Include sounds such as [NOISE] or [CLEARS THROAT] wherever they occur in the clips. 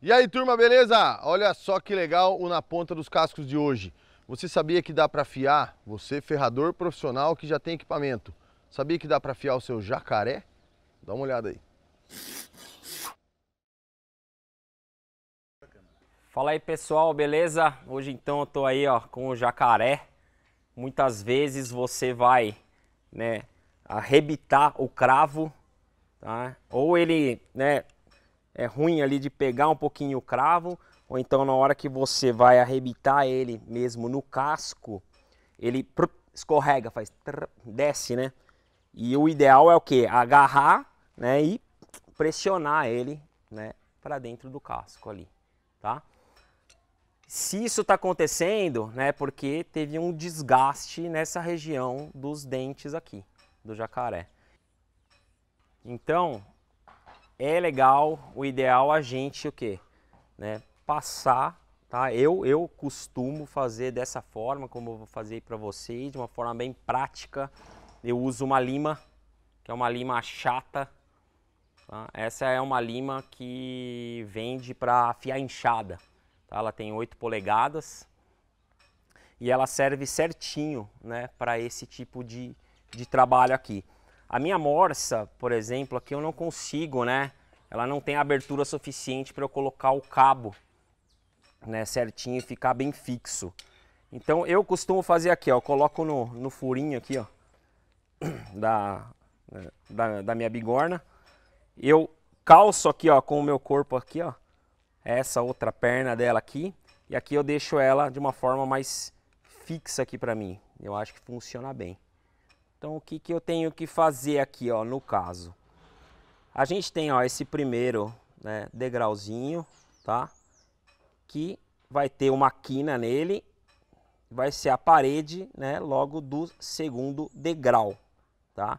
E aí turma, beleza? Olha só que legal o Na Ponta dos Cascos de hoje. Você sabia que dá para fiar? Você ferrador profissional que já tem equipamento. Sabia que dá para fiar o seu jacaré? Dá uma olhada aí. Fala aí pessoal, beleza? Hoje então eu tô aí ó, com o jacaré. Muitas vezes você vai né, arrebitar o cravo, tá? ou ele né, é ruim ali de pegar um pouquinho o cravo, ou então na hora que você vai arrebitar ele mesmo no casco, ele escorrega, faz desce, né? E o ideal é o que? Agarrar, né, e pressionar ele, né, para dentro do casco ali, tá? Se isso está acontecendo, né, porque teve um desgaste nessa região dos dentes aqui, do jacaré. Então, é legal, o ideal é a gente o quê? Né? Passar, tá? Eu eu costumo fazer dessa forma, como eu vou fazer para vocês, de uma forma bem prática. Eu uso uma lima, que é uma lima chata. Tá? Essa é uma lima que vende para afiar enxada. Tá? Ela tem 8 polegadas e ela serve certinho, né, para esse tipo de de trabalho aqui. A minha morsa, por exemplo, aqui eu não consigo, né? Ela não tem abertura suficiente para eu colocar o cabo né, certinho e ficar bem fixo. Então eu costumo fazer aqui, ó, coloco no, no furinho aqui, ó, [CLEARS THROAT] da, né, da, da minha bigorna. Eu calço aqui, ó, com o meu corpo aqui, ó, essa outra perna dela aqui. E aqui eu deixo ela de uma forma mais fixa aqui para mim. Eu acho que funciona bem. Então o que, que eu tenho que fazer aqui, ó, no caso? A gente tem, ó, esse primeiro né, degrauzinho, tá? Que vai ter uma quina nele, vai ser a parede, né, logo do segundo degrau, tá?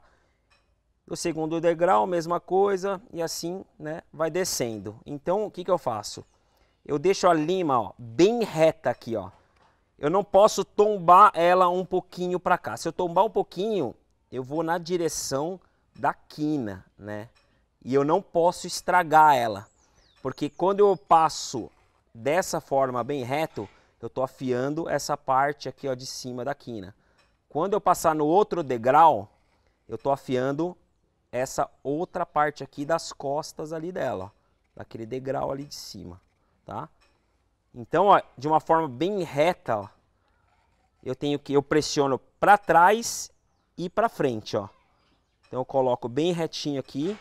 O segundo degrau, mesma coisa, e assim, né, vai descendo. Então, o que que eu faço? Eu deixo a lima, ó, bem reta aqui, ó eu não posso tombar ela um pouquinho para cá. Se eu tombar um pouquinho, eu vou na direção da quina, né? E eu não posso estragar ela, porque quando eu passo dessa forma bem reto, eu estou afiando essa parte aqui ó, de cima da quina. Quando eu passar no outro degrau, eu estou afiando essa outra parte aqui das costas ali dela, ó, daquele degrau ali de cima, tá? Então, ó, de uma forma bem reta, ó, eu tenho que eu pressiono para trás e para frente, ó. Então eu coloco bem retinho aqui.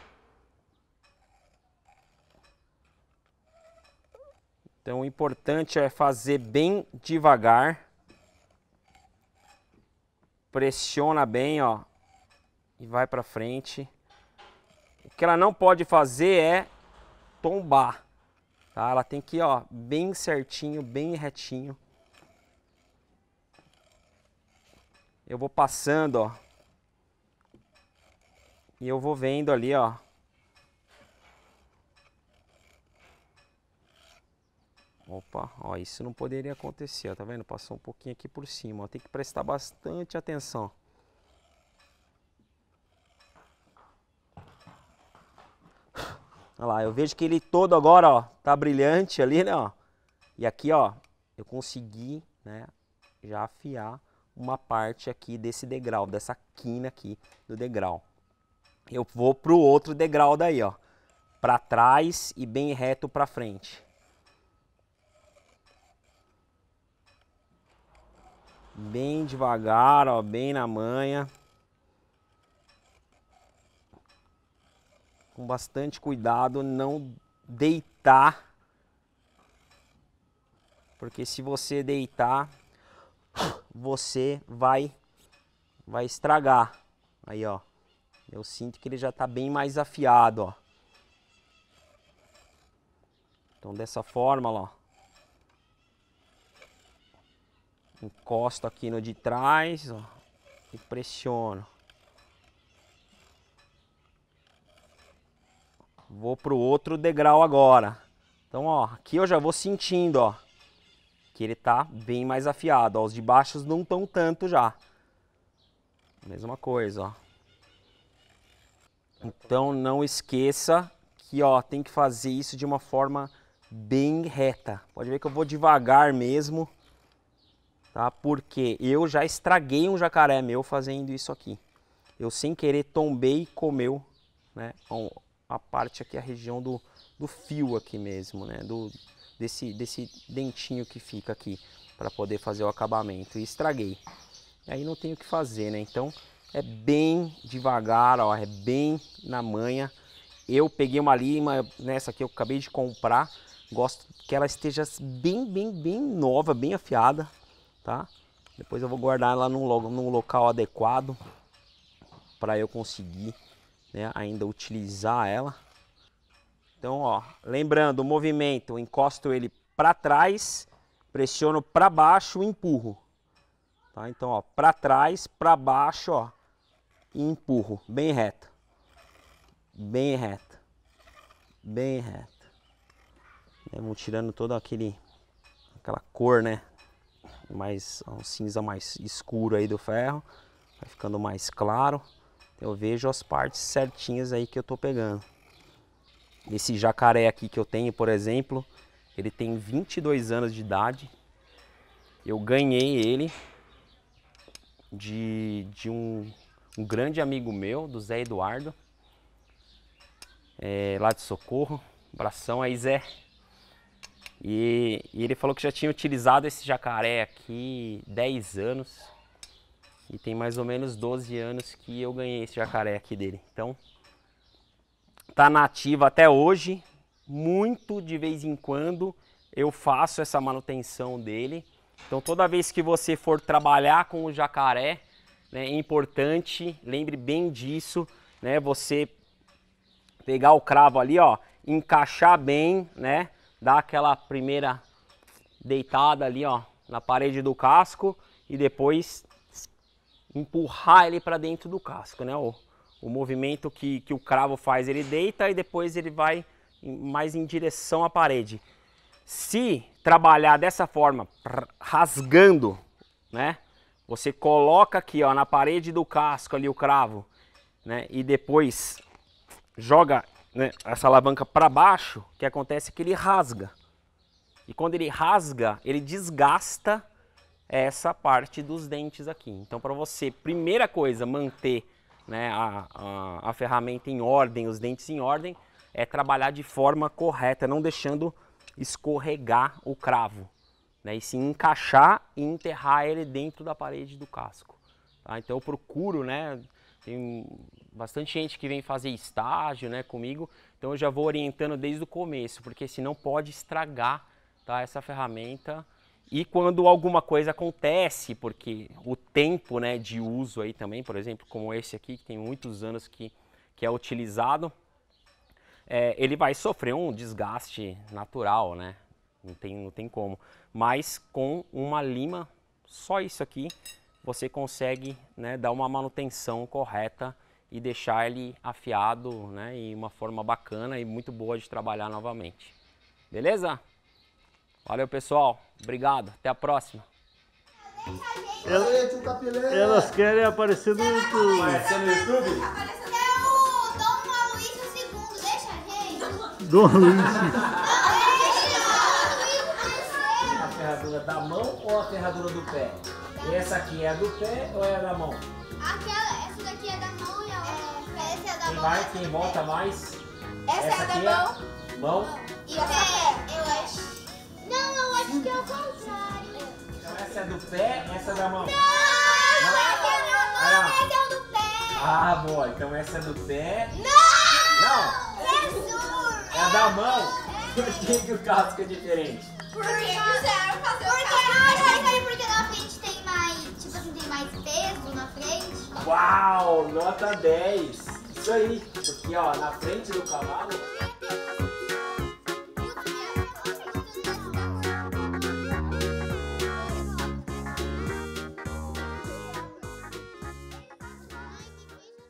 Então o importante é fazer bem devagar. Pressiona bem, ó, e vai para frente. O que ela não pode fazer é tombar. Tá? Ela tem que ir ó, bem certinho, bem retinho. Eu vou passando, ó. E eu vou vendo ali, ó. Opa, ó, isso não poderia acontecer, ó, tá vendo? Passou um pouquinho aqui por cima, ó. Tem que prestar bastante atenção. Olha lá, eu vejo que ele todo agora, ó, tá brilhante ali, né, ó. E aqui, ó, eu consegui, né, já afiar uma parte aqui desse degrau, dessa quina aqui do degrau. Eu vou pro outro degrau daí, ó, para trás e bem reto para frente. Bem devagar, ó, bem na manha. com bastante cuidado, não deitar. Porque se você deitar, você vai vai estragar. Aí, ó. Eu sinto que ele já tá bem mais afiado, ó. Então, dessa forma, ó. Encosto aqui no de trás, ó. E pressiono. vou para o outro degrau agora. Então, ó, aqui eu já vou sentindo, ó, que ele tá bem mais afiado. Ó, os de baixo não estão tanto já. Mesma coisa, ó. Então não esqueça que ó, tem que fazer isso de uma forma bem reta. Pode ver que eu vou devagar mesmo, tá? Porque eu já estraguei um jacaré meu fazendo isso aqui. Eu sem querer tombei e comeu, né? Então, a parte aqui, a região do, do fio aqui mesmo, né? Do, desse, desse dentinho que fica aqui para poder fazer o acabamento. E estraguei. E aí não tenho o que fazer, né? Então é bem devagar, ó, é bem na manha. Eu peguei uma lima, nessa aqui eu acabei de comprar. Gosto que ela esteja bem, bem, bem nova, bem afiada, tá? Depois eu vou guardar ela num, num local adequado para eu conseguir né, ainda utilizar ela. Então, ó, lembrando, o movimento, encosto ele para trás, pressiono para baixo, empurro. Tá? Então, ó, para trás, para baixo, ó, e empurro, bem reto. Bem reto. Bem reto. Né, vou tirando todo aquele aquela cor, né? Mais um cinza mais escuro aí do ferro, vai ficando mais claro eu vejo as partes certinhas aí que eu estou pegando. Esse jacaré aqui que eu tenho, por exemplo, ele tem 22 anos de idade. Eu ganhei ele de, de um, um grande amigo meu, do Zé Eduardo, é, lá de Socorro. Abração aí, Zé. E, e ele falou que já tinha utilizado esse jacaré aqui 10 anos e tem mais ou menos 12 anos que eu ganhei esse jacaré aqui dele. Então, tá nativa até hoje. Muito de vez em quando eu faço essa manutenção dele. Então, toda vez que você for trabalhar com o jacaré, né, é importante, lembre bem disso, né? Você pegar o cravo ali, ó, encaixar bem, né? Dar aquela primeira deitada ali, ó, na parede do casco e depois empurrar ele para dentro do casco, né? O, o movimento que, que o cravo faz, ele deita e depois ele vai mais em direção à parede. Se trabalhar dessa forma, rasgando, né? Você coloca aqui, ó, na parede do casco ali o cravo, né? E depois joga né, essa alavanca para baixo, o que acontece é que ele rasga. E quando ele rasga, ele desgasta essa parte dos dentes aqui. Então, para você, primeira coisa, manter né, a, a, a, ferramenta em ordem, os dentes em ordem, é trabalhar de forma correta, não deixando escorregar o cravo, né, e se encaixar e enterrar ele dentro da parede do casco. Tá? Então, eu procuro, né, tem bastante gente que vem fazer estágio né, comigo, então eu já vou orientando desde o começo, porque senão pode estragar tá, essa ferramenta e quando alguma coisa acontece, porque o tempo né, de uso aí também, por exemplo, como esse aqui, que tem muitos anos que, que é utilizado, é, ele vai sofrer um desgaste natural, né? Não tem, não tem como. Mas com uma lima, só isso aqui, você consegue né, dar uma manutenção correta e deixar ele afiado né, em uma forma bacana e muito boa de trabalhar novamente. Beleza? Valeu, pessoal. Obrigado. Até a próxima. Elas, elas querem aparecer no YouTube. Aparecer no YouTube? o Dom Luiz. II, deixa a gente. Dom Aloysio. A ferradura da mão ou a ferradura do pé? Essa aqui é a do pé ou é a da mão? Aquela, essa daqui é da mão e a é do pé. Essa é a da quem mão. Vai, quem volta mais? Essa, essa é a da mão. É mão. E essa contrário. Então essa é do pé, essa é da mão? Não, essa é da mão, essa é do pé. Ah, boa. Então essa é do pé. Não! Não! Jesus! É, é a da mão. Por que, que o casco é diferente? Porque quiseram fazer o casco. Porque na frente tem mais, tipo assim, tem mais peso na frente. Uau! Nota 10. Isso aí. Porque, ó, na frente do cavalo...